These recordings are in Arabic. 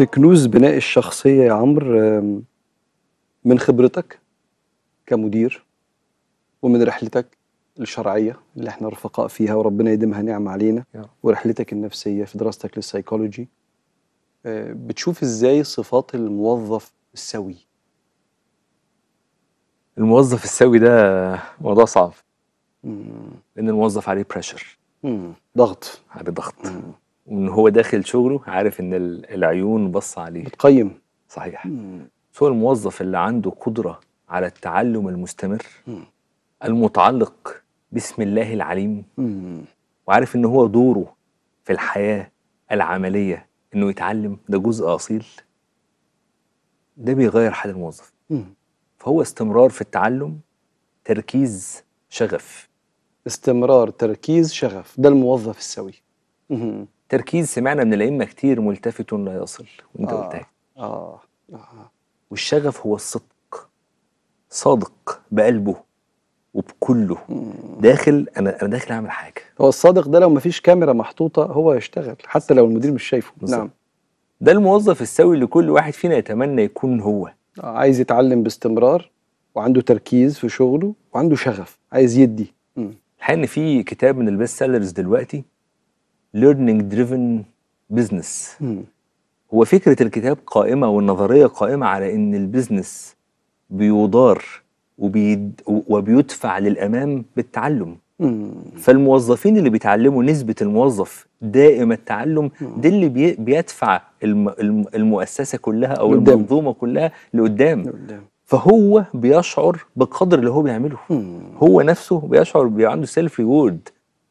في كنوز بناء الشخصية يا عمرو من خبرتك كمدير ومن رحلتك الشرعية اللي احنا رفقاء فيها وربنا يديمها نعمة علينا ورحلتك النفسية في دراستك للسيكولوجي آه، بتشوف ازاي صفات الموظف السوي الموظف السوي ده موضوع صعب مم. لان الموظف عليه بريشر ضغط عليه ضغط مم. وان هو داخل شغله عارف ان العيون بص عليه بتقيم صحيح مم. هو الموظف اللي عنده قدره على التعلم المستمر مم. المتعلق بسم الله العليم مم. وعارف ان هو دوره في الحياه العمليه انه يتعلم ده جزء اصيل ده بيغير حال الموظف فهو استمرار في التعلم تركيز شغف استمرار تركيز شغف ده الموظف السوي تركيز سمعنا من الأئمة كتير ملتفت لا يصل وأنت آه، قلتها آه آه والشغف هو الصدق صادق بقلبه وبكله داخل انا انا داخل اعمل حاجه هو الصادق ده لو مفيش كاميرا محطوطه هو يشتغل حتى لو المدير مش شايفه بالزبط. نعم ده الموظف السوي اللي كل واحد فينا يتمنى يكون هو آه، عايز يتعلم باستمرار وعنده تركيز في شغله وعنده شغف عايز يدي الحقيقه ان في كتاب من البيست سيلرز دلوقتي learning driven business هو فكرة الكتاب قائمة والنظرية قائمة على إن البزنس بيدار وبيد وبيدفع للأمام بالتعلم فالموظفين اللي بيتعلموا نسبة الموظف دائم التعلم ده اللي بي بيدفع الم المؤسسة كلها أو لقدام. المنظومة كلها لقدام, لقدام. فهو بيشعر بالقدر اللي هو بيعمله هو نفسه بيشعر عنده سيلف ريورد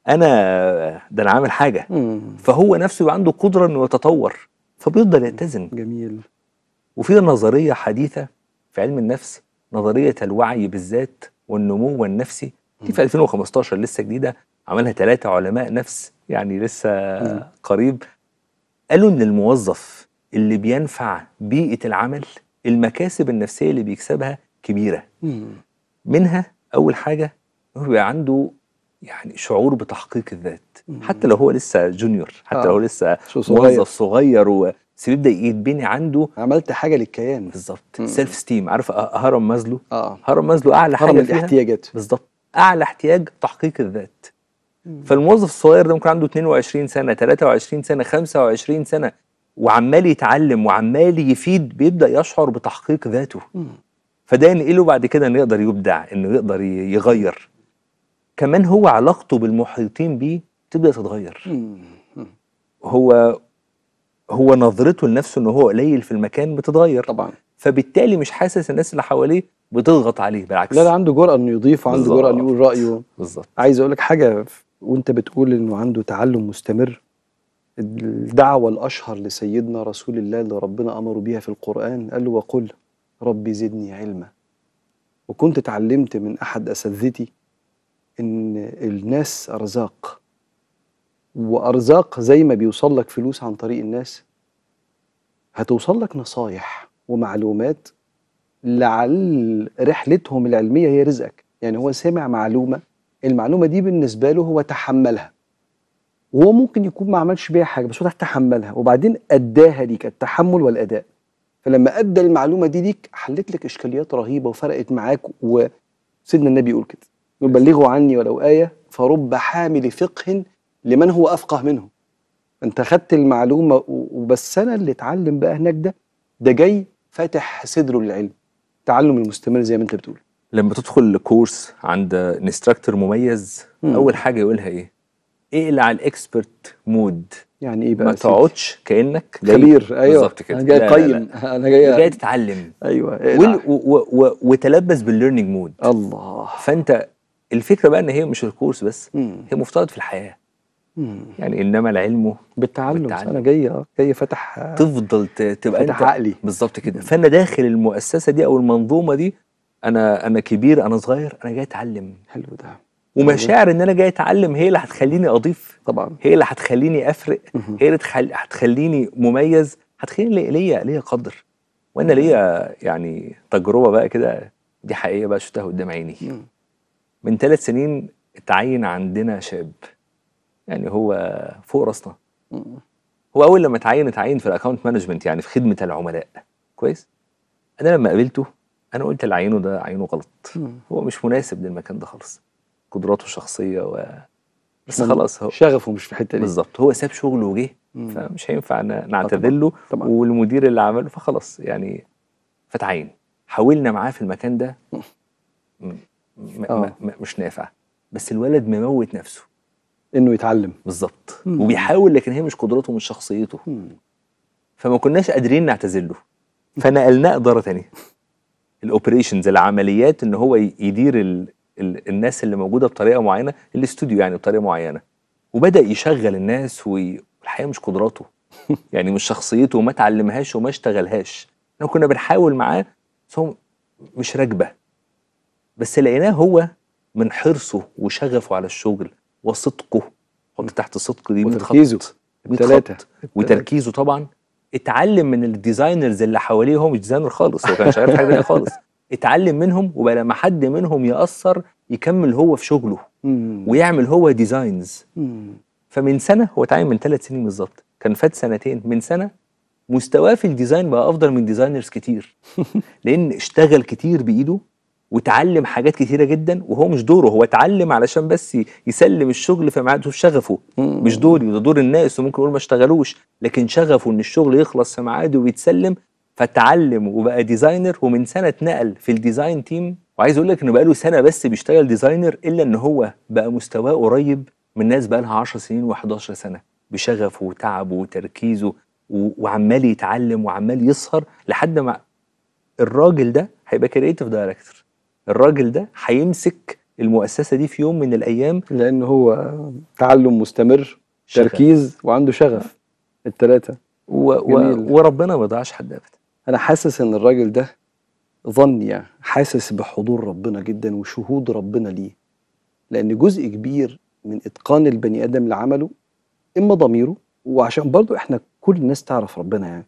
انا ده انا عامل حاجه مم. فهو نفسه يبقى عنده قدره انه يتطور فبيفضل يتزن جميل وفي نظريه حديثه في علم النفس نظريه الوعي بالذات والنمو النفسي دي في 2015 لسه جديده عملها ثلاثه علماء نفس يعني لسه مم. قريب قالوا ان الموظف اللي بينفع بيئه العمل المكاسب النفسيه اللي بيكسبها كبيره مم. منها اول حاجه هو بيبقى عنده يعني شعور بتحقيق الذات حتى لو هو لسه جونيور حتى آه. لو لسه موظف صغير وسيب يبدا يتبني عنده عملت حاجه للكيان بالظبط سيلف ستيم عارف هرم مازلو آه. هرم مازلو اعلى هرم حاجه الاحتياجات بالظبط اعلى احتياج تحقيق الذات مم. فالموظف الصغير ده ممكن عنده 22 سنه 23 سنه 25 سنه وعمال يتعلم وعمال يفيد بيبدا يشعر بتحقيق ذاته مم. فده ينقله بعد كده انه يقدر يبدع انه يقدر يغير كمان هو علاقته بالمحيطين بيه تبدا تتغير هو هو نظرته لنفسه ان هو قليل في المكان بتتغير طبعا فبالتالي مش حاسس الناس اللي حواليه بتضغط عليه بالعكس لا لا عنده جرأة انه يضيف عنده جرأة انه يقول رأيه بالظبط عايز اقول لك حاجة وانت بتقول انه عنده تعلم مستمر الدعوة الأشهر لسيدنا رسول الله اللي ربنا أمره بيها في القرآن قال له وقل ربي زدني علما وكنت اتعلمت من أحد أساتذتي الناس أرزاق وأرزاق زي ما بيوصل لك فلوس عن طريق الناس هتوصل لك نصايح ومعلومات لعل رحلتهم العلمية هي رزقك يعني هو سمع معلومة المعلومة دي بالنسبة له هو تحملها وهو ممكن يكون ما عملش بيها حاجة بس هو تحملها وبعدين أداها ليك التحمل والأداء فلما أدى المعلومة دي ليك حلت لك إشكاليات رهيبة وفرقت معاك وسيدنا النبي يقول كده بلغوا عني ولو آية فرب حامل فقه لمن هو أفقه منه أنت خدت المعلومة وبس أنا اللي اتعلم بقى هناك ده ده جاي فاتح صدره للعلم التعلم المستمر زي ما أنت بتقول لما تدخل لكورس عند انستراكتور مميز مم. أول حاجة يقولها إيه؟ اقلع إيه الاكسبرت مود يعني ايه بقى ما تقعدش كانك جاي خبير ايوه بالظبط كده انا جاي اقيم انا جاي جاي تتعلم ايوه إيه وتلبس بالليرنينج مود الله فانت الفكره بقى ان هي مش الكورس بس مم. هي مفترض في الحياه مم. يعني انما العلم بالتعلم, بالتعلم. انا جاي جاي فتح تفضل تبقى انت عقلي بالظبط كده فانا داخل المؤسسه دي او المنظومه دي انا انا كبير انا صغير انا جاي اتعلم حلو ده ومشاعر ان انا جاي اتعلم هي اللي هتخليني اضيف طبعا هي اللي هتخليني افرق مم. هي اللي هتخليني مميز هتخليني ليا ليا قدر وانا ليا يعني تجربه بقى كده دي حقيقه بقى شفتها قدام عيني من ثلاث سنين اتعين عندنا شاب يعني هو فوق راسنا هو اول لما اتعين اتعين في الاكونت مانجمنت يعني في خدمه العملاء كويس انا لما قابلته انا قلت اللي عينه ده عينه غلط هو مش مناسب للمكان ده خالص قدراته الشخصيه و بس خلاص هو شغفه مش في الحته دي بالظبط هو ساب شغله وجه فمش هينفع نعتذر له والمدير اللي عمله فخلاص يعني فتعين حاولنا معاه في المكان ده آه. مش نافع بس الولد مموت نفسه انه يتعلم بالظبط وبيحاول لكن هي مش قدرته مش شخصيته مم. فما كناش قادرين نعتزله فنقلنا فنقلناه اداره ثانيه الاوبريشنز العمليات ان هو يدير الـ الـ الناس اللي موجوده بطريقه معينه الاستوديو يعني بطريقه معينه وبدا يشغل الناس والحقيقه مش قدراته يعني مش شخصيته وما اتعلمهاش وما اشتغلهاش احنا كنا بنحاول معاه بس مش راكبه بس لقيناه هو من حرصه وشغفه على الشغل وصدقه حط تحت الصدق دي وتركيزه ثلاثة وتركيزه طبعا اتعلم من الديزاينرز اللي حواليه هو مش ديزاينر خالص هو كانش عارف حاجه خالص اتعلم منهم وبقى لما حد منهم ياثر يكمل هو في شغله ويعمل هو ديزاينز فمن سنه هو اتعلم من ثلاث سنين بالظبط كان فات سنتين من سنه مستواه في الديزاين بقى افضل من ديزاينرز كتير لان اشتغل كتير بايده وتعلم حاجات كتيره جدا وهو مش دوره هو اتعلم علشان بس يسلم الشغل في ميعاده شغفه مش دوري ده دور الناس وممكن يقول ما اشتغلوش لكن شغفه ان الشغل يخلص في ميعاده ويتسلم فتعلم وبقى ديزاينر ومن سنه اتنقل في الديزاين تيم وعايز اقول لك انه بقى له سنه بس بيشتغل ديزاينر الا ان هو بقى مستواه قريب من ناس بقى لها 10 سنين و11 سنه بشغفه وتعبه وتركيزه وعمال يتعلم وعمال يسهر لحد ما الراجل ده هيبقى كريتيف دايركتور الراجل ده هيمسك المؤسسه دي في يوم من الايام لان هو تعلم مستمر شغل. تركيز وعنده شغف الثلاثه و... و... وربنا ما يضيعش حد ابدا انا حاسس ان الراجل ده ظني يعني حاسس بحضور ربنا جدا وشهود ربنا ليه لان جزء كبير من اتقان البني ادم لعمله اما ضميره وعشان برضو احنا كل الناس تعرف ربنا يعني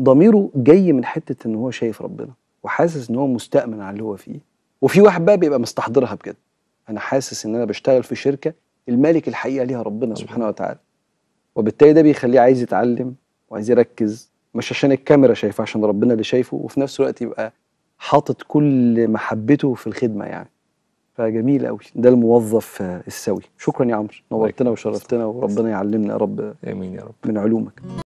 ضميره جاي من حته ان هو شايف ربنا وحاسس ان هو مستأمن على اللي هو فيه وفي واحد بقى بيبقى مستحضرها بجد انا حاسس ان انا بشتغل في شركه المالك الحقيقه ليها ربنا سبحانه وتعالى وبالتالي ده بيخليه عايز يتعلم وعايز يركز مش عشان الكاميرا شايفه عشان ربنا اللي شايفه وفي نفس الوقت يبقى حاطط كل محبته في الخدمه يعني فجميل قوي ده الموظف السوي شكرا يا عمرو نورتنا وشرفتنا وربنا يعلمنا يا رب امين يا رب من علومك